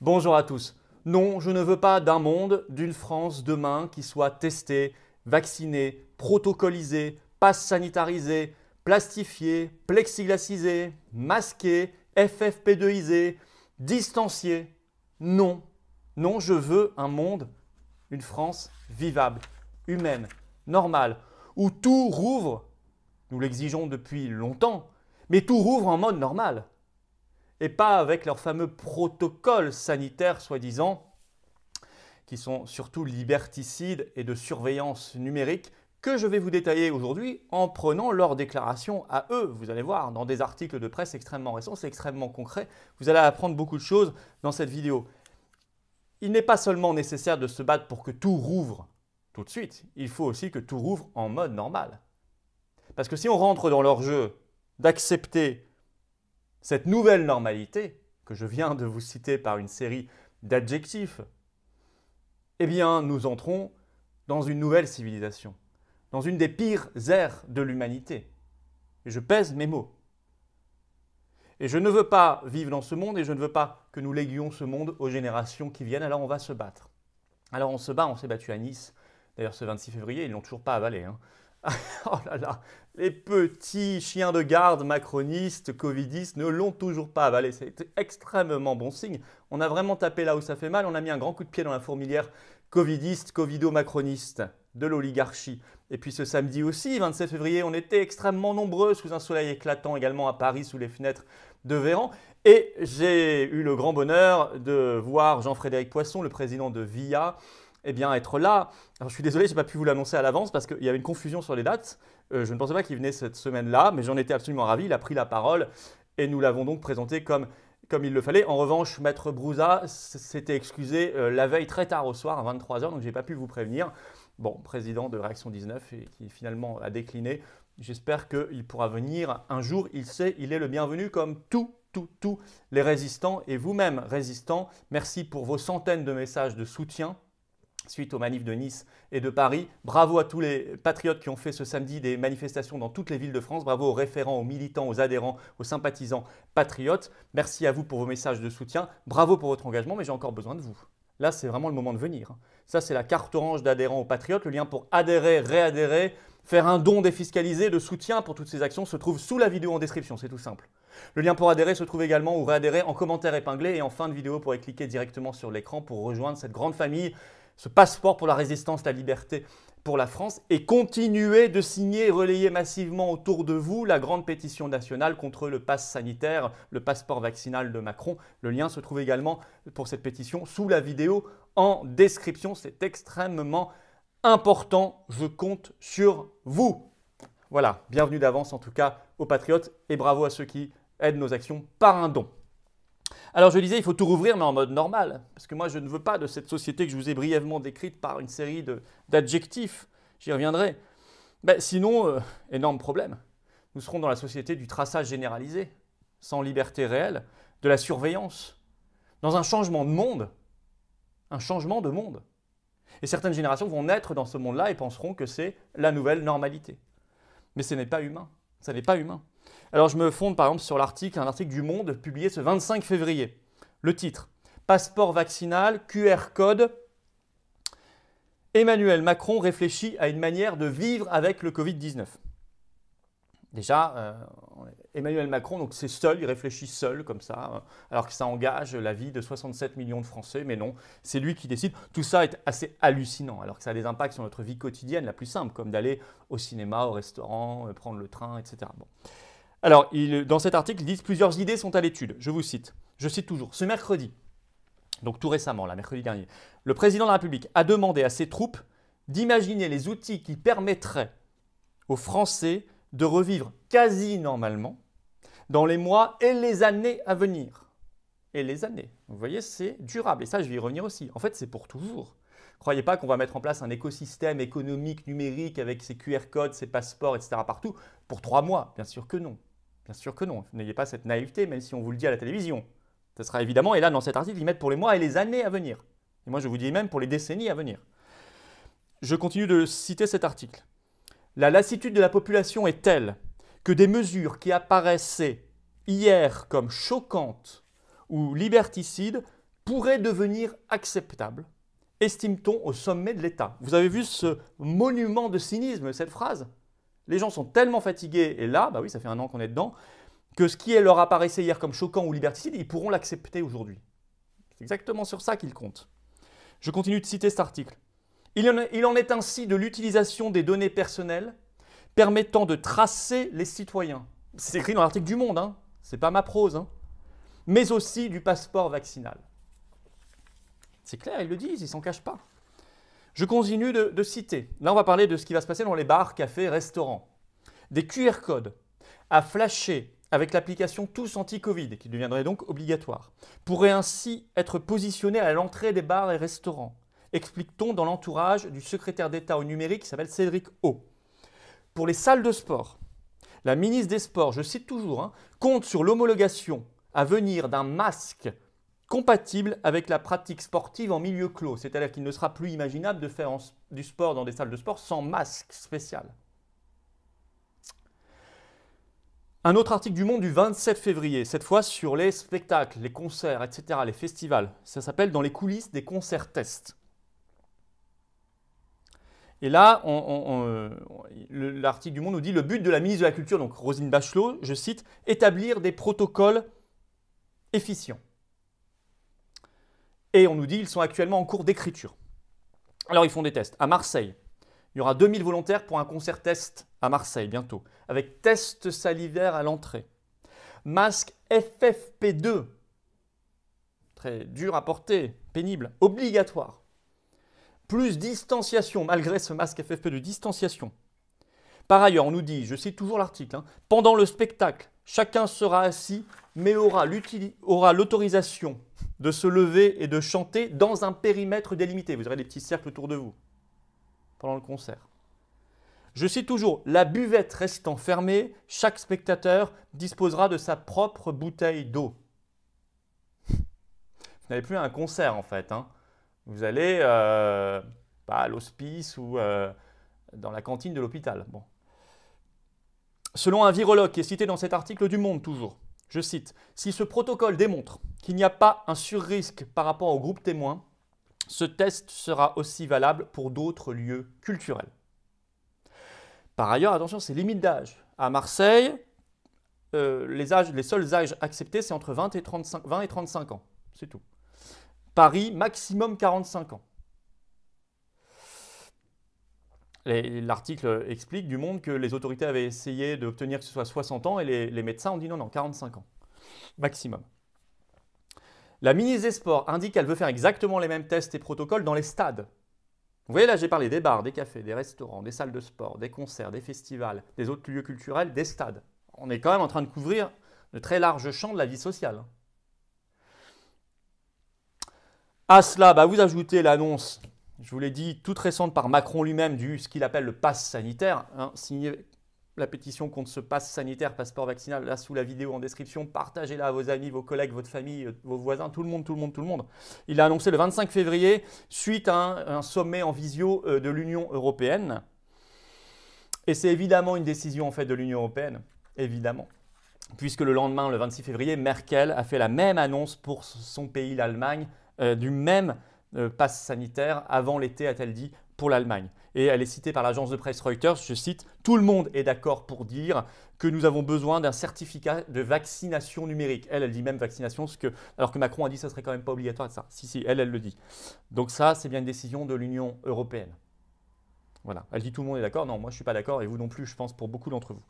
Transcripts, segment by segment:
Bonjour à tous. Non, je ne veux pas d'un monde, d'une France demain qui soit testée, vaccinée, protocolisé, passe sanitarisée, plastifiée, plexiglacisée, masquée, ffp 2 isé distanciée. Non. Non, je veux un monde, une France vivable, humaine, normale, où tout rouvre. Nous l'exigeons depuis longtemps, mais tout rouvre en mode normal et pas avec leurs fameux protocoles sanitaires soi-disant, qui sont surtout liberticides et de surveillance numérique, que je vais vous détailler aujourd'hui en prenant leurs déclarations à eux. Vous allez voir, dans des articles de presse extrêmement récents, c'est extrêmement concret. Vous allez apprendre beaucoup de choses dans cette vidéo. Il n'est pas seulement nécessaire de se battre pour que tout rouvre tout de suite, il faut aussi que tout rouvre en mode normal. Parce que si on rentre dans leur jeu d'accepter cette nouvelle normalité, que je viens de vous citer par une série d'adjectifs, eh bien, nous entrons dans une nouvelle civilisation, dans une des pires ères de l'humanité. Et je pèse mes mots. Et je ne veux pas vivre dans ce monde et je ne veux pas que nous léguions ce monde aux générations qui viennent, alors on va se battre. Alors on se bat, on s'est battu à Nice, d'ailleurs ce 26 février, ils ne l'ont toujours pas avalé. Hein. oh là là, les petits chiens de garde macronistes, covidistes ne l'ont toujours pas avalé. C'est extrêmement bon signe. On a vraiment tapé là où ça fait mal. On a mis un grand coup de pied dans la fourmilière covidiste, covido-macroniste de l'oligarchie. Et puis ce samedi aussi, 27 février, on était extrêmement nombreux sous un soleil éclatant également à Paris, sous les fenêtres de Véran. Et j'ai eu le grand bonheur de voir Jean-Frédéric Poisson, le président de VIA, eh bien, être là. Alors, je suis désolé, je n'ai pas pu vous l'annoncer à l'avance parce qu'il y avait une confusion sur les dates. Euh, je ne pensais pas qu'il venait cette semaine-là, mais j'en étais absolument ravi. Il a pris la parole et nous l'avons donc présenté comme, comme il le fallait. En revanche, Maître Brouza s'était excusé euh, la veille très tard au soir, à 23h, donc je n'ai pas pu vous prévenir. Bon, président de Réaction 19 et qui finalement a décliné. J'espère qu'il pourra venir un jour. Il sait, il est le bienvenu comme tout tous les résistants et vous-même résistants. Merci pour vos centaines de messages de soutien suite aux manifs de Nice et de Paris. Bravo à tous les patriotes qui ont fait ce samedi des manifestations dans toutes les villes de France. Bravo aux référents, aux militants, aux adhérents, aux sympathisants patriotes. Merci à vous pour vos messages de soutien. Bravo pour votre engagement, mais j'ai encore besoin de vous. Là, c'est vraiment le moment de venir. Ça, c'est la carte orange d'adhérents aux patriotes. Le lien pour adhérer, réadhérer, faire un don défiscalisé de soutien pour toutes ces actions se trouve sous la vidéo en description, c'est tout simple. Le lien pour adhérer se trouve également ou réadhérer en commentaire épinglé et en fin de vidéo, vous pourrez cliquer directement sur l'écran pour rejoindre cette grande famille ce passeport pour la résistance, la liberté pour la France, et continuez de signer et relayer massivement autour de vous la grande pétition nationale contre le pass sanitaire, le passeport vaccinal de Macron. Le lien se trouve également pour cette pétition sous la vidéo en description. C'est extrêmement important. Je compte sur vous. Voilà, bienvenue d'avance en tout cas aux Patriotes et bravo à ceux qui aident nos actions par un don. Alors je disais, il faut tout rouvrir, mais en mode normal. Parce que moi, je ne veux pas de cette société que je vous ai brièvement décrite par une série d'adjectifs. J'y reviendrai. Ben, sinon, euh, énorme problème. Nous serons dans la société du traçage généralisé, sans liberté réelle, de la surveillance, dans un changement de monde. Un changement de monde. Et certaines générations vont naître dans ce monde-là et penseront que c'est la nouvelle normalité. Mais ce n'est pas humain. Ça n'est pas humain. Alors je me fonde par exemple sur l'article, un article du Monde publié ce 25 février. Le titre Passeport vaccinal, QR code. Emmanuel Macron réfléchit à une manière de vivre avec le Covid-19. Déjà, euh, Emmanuel Macron, donc c'est seul, il réfléchit seul comme ça, euh, alors que ça engage la vie de 67 millions de Français, mais non, c'est lui qui décide. Tout ça est assez hallucinant, alors que ça a des impacts sur notre vie quotidienne la plus simple, comme d'aller au cinéma, au restaurant, euh, prendre le train, etc. Bon. Alors, dans cet article, ils disent plusieurs idées sont à l'étude. Je vous cite. Je cite toujours. Ce mercredi, donc tout récemment, la mercredi dernier, le président de la République a demandé à ses troupes d'imaginer les outils qui permettraient aux Français de revivre quasi normalement dans les mois et les années à venir. Et les années. Vous voyez, c'est durable. Et ça, je vais y revenir aussi. En fait, c'est pour toujours. Croyez pas qu'on va mettre en place un écosystème économique, numérique, avec ses QR codes, ses passeports, etc. partout, pour trois mois. Bien sûr que non. Bien sûr que non. N'ayez pas cette naïveté, même si on vous le dit à la télévision. Ce sera évidemment, et là dans cet article, ils mettent pour les mois et les années à venir. Et moi je vous dis même pour les décennies à venir. Je continue de citer cet article. La lassitude de la population est telle que des mesures qui apparaissaient hier comme choquantes ou liberticides pourraient devenir acceptables, estime-t-on au sommet de l'État. Vous avez vu ce monument de cynisme, cette phrase les gens sont tellement fatigués, et là, bah oui, ça fait un an qu'on est dedans, que ce qui leur apparaissait hier comme choquant ou liberticide, ils pourront l'accepter aujourd'hui. C'est exactement sur ça qu'ils comptent. Je continue de citer cet article. Il en, est, il en est ainsi de l'utilisation des données personnelles permettant de tracer les citoyens. C'est écrit dans l'article du Monde, hein. c'est pas ma prose. Hein. Mais aussi du passeport vaccinal. C'est clair, ils le disent, ils s'en cachent pas. Je continue de, citer. Là, on va parler de ce qui va se passer dans les bars, cafés, restaurants. Des QR codes à flasher avec l'application Tous Anti-Covid, qui deviendrait donc obligatoire, pourraient ainsi être positionnés à l'entrée des bars et restaurants, explique-t-on dans l'entourage du secrétaire d'État au numérique qui s'appelle Cédric O. Pour les salles de sport, la ministre des Sports, je cite toujours, hein, compte sur l'homologation à venir d'un masque compatible avec la pratique sportive en milieu clos, c'est-à-dire qu'il ne sera plus imaginable de faire du sport dans des salles de sport sans masque spécial. Un autre article du Monde du 27 février, cette fois sur les spectacles, les concerts, etc., les festivals. Ça s'appelle Dans les coulisses des concerts tests. Et là, euh, l'article du Monde nous dit le but de la ministre de la Culture, donc Rosine Bachelot, je cite, établir des protocoles efficients. Et on nous dit, ils sont actuellement en cours d'écriture. Alors ils font des tests. À Marseille, il y aura 2000 volontaires pour un concert test à Marseille bientôt, avec test salivaire à l'entrée. Masque FFP2, très dur à porter, pénible, obligatoire. Plus distanciation, malgré ce masque FFP2, distanciation. Par ailleurs, on nous dit, je cite toujours l'article, hein, pendant le spectacle, chacun sera assis, mais aura l'autorisation de se lever et de chanter dans un périmètre délimité. Vous aurez des petits cercles autour de vous pendant le concert. Je cite toujours, la buvette restant fermée, chaque spectateur disposera de sa propre bouteille d'eau. Vous n'avez plus un concert en fait. Hein. Vous allez euh, bah, à l'hospice ou euh, dans la cantine de l'hôpital. Bon. Selon un virologue qui est cité dans cet article du Monde toujours, je cite, Si ce protocole démontre qu'il n'y a pas un surrisque par rapport au groupe témoin, ce test sera aussi valable pour d'autres lieux culturels. Par ailleurs, attention, c'est limite d'âge. À Marseille, euh, les, seuls âges acceptés, c'est entre et, 20 et 35 ans. C'est tout. Paris, maximum 45 ans. L'article explique du monde que les autorités avaient essayé d'obtenir que ce soit 60 ans et les, médecins ont dit non, non, 45 ans maximum. La ministre des Sports indique qu'elle veut faire exactement les mêmes tests et protocoles dans les stades. Vous voyez là, j'ai parlé des bars, des cafés, des restaurants, des salles de sport, des concerts, des festivals, des autres lieux culturels, des stades. On est quand même en train de couvrir de très larges champs de la vie sociale. Hein. À cela, bah, vous ajoutez l'annonce je vous l'ai dit, toute récente par Macron lui-même, du ce qu'il appelle le pass sanitaire, hein, signé la pétition contre ce passe sanitaire, passeport vaccinal, là sous la vidéo en description, partagez-la à vos amis, vos collègues, votre famille, euh, vos voisins, tout le monde, tout le monde, tout le monde. Il a annoncé le 25 février, suite à un, sommet en visio euh, de l'Union européenne. Et c'est évidemment une décision en fait de l'Union européenne, évidemment. Puisque le lendemain, le 26 février, Merkel a fait la même annonce pour son pays, l'Allemagne, euh, du même euh, passe sanitaire avant l'été, a-t-elle dit, pour l'Allemagne. Et elle est citée par l'agence de presse Reuters, je cite, Tout le monde est d'accord pour dire que nous avons besoin d'un certificat de vaccination numérique. Elle, elle dit même vaccination, ce que, alors que Macron a dit que ça serait quand même pas obligatoire, ça. Si, si, elle, elle le dit. Donc ça, c'est bien une décision de l'Union européenne. Voilà, elle dit tout le monde est d'accord. Non, moi je suis pas d'accord et vous non plus, je pense pour beaucoup d'entre vous.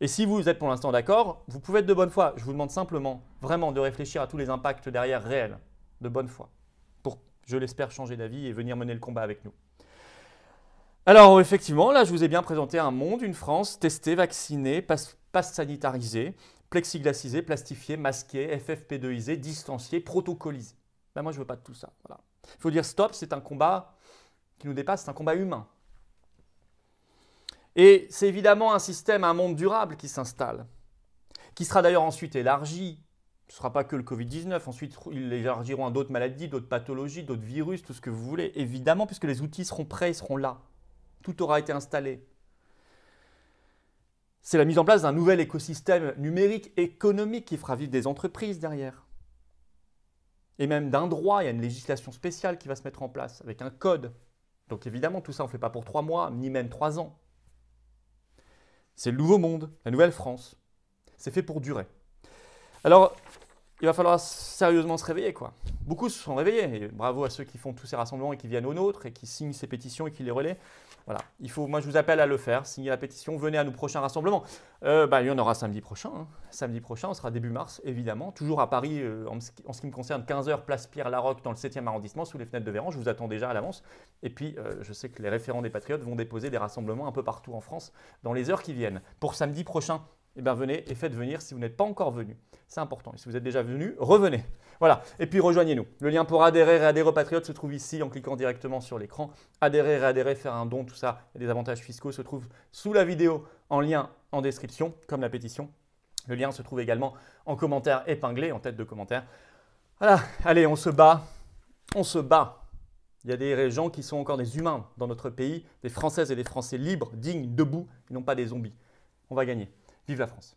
Et si vous êtes pour l'instant d'accord, vous pouvez être de bonne foi. Je vous demande simplement, vraiment, de réfléchir à tous les impacts derrière réels, de bonne foi je l'espère, changer d'avis et venir mener le combat avec nous. Alors effectivement, là, je vous ai bien présenté un monde, une France testée, vaccinée, passe, passe sanitarisée, plexiglacisée, plastifiée, masquée, FFP2isée, distanciée, protocolisée. Ben moi, je veux pas de tout ça. Voilà. Il faut dire stop, c'est un combat qui nous dépasse, c'est un combat humain. Et c'est évidemment un système, un monde durable qui s'installe, qui sera d'ailleurs ensuite élargi ce ne sera pas que le Covid-19. Ensuite, ils l'élargiront à d'autres maladies, d'autres pathologies, d'autres virus, tout ce que vous voulez. Évidemment, puisque les outils seront prêts, ils seront là. Tout aura été installé. C'est la mise en place d'un nouvel écosystème numérique, économique qui fera vivre des entreprises derrière. Et même d'un droit, il y a une législation spéciale qui va se mettre en place, avec un code. Donc évidemment, tout ça, on ne fait pas pour trois mois, ni même trois ans. C'est le nouveau monde, la nouvelle France. C'est fait pour durer. Alors, il va falloir sérieusement se réveiller, quoi. Beaucoup se sont réveillés, et bravo à ceux qui font tous ces rassemblements et qui viennent aux nôtres, et qui signent ces pétitions et qui les relaient. Voilà, il faut, moi je vous appelle à le faire, signez la pétition, venez à nos prochains rassemblements. Euh, bah, il y en aura samedi prochain, hein. samedi prochain, on sera début mars, évidemment, toujours à Paris, euh, en, ce qui, me concerne, 15h, place Pierre-Larocque, dans le 7e arrondissement, sous les fenêtres de Véran, je vous attends déjà à l'avance. Et puis, euh, je sais que les référents des Patriotes vont déposer des rassemblements un peu partout en France dans les heures qui viennent, pour samedi prochain et eh bien venez et faites venir si vous n'êtes pas encore venu. C'est important. Et si vous êtes déjà venu, revenez. Voilà. Et puis rejoignez-nous. Le lien pour adhérer, réadhérer aux Patriotes se trouve ici en cliquant directement sur l'écran. Adhérer, réadhérer, faire un don, tout ça, et des avantages fiscaux se trouve sous la vidéo en lien en description, comme la pétition. Le lien se trouve également en commentaire épinglé, en tête de commentaire. Voilà. Allez, on se bat. On se bat. Il y a des gens qui sont encore des humains dans notre pays, des Françaises et des Français libres, dignes, debout, et non pas des zombies. On va gagner. Vive la France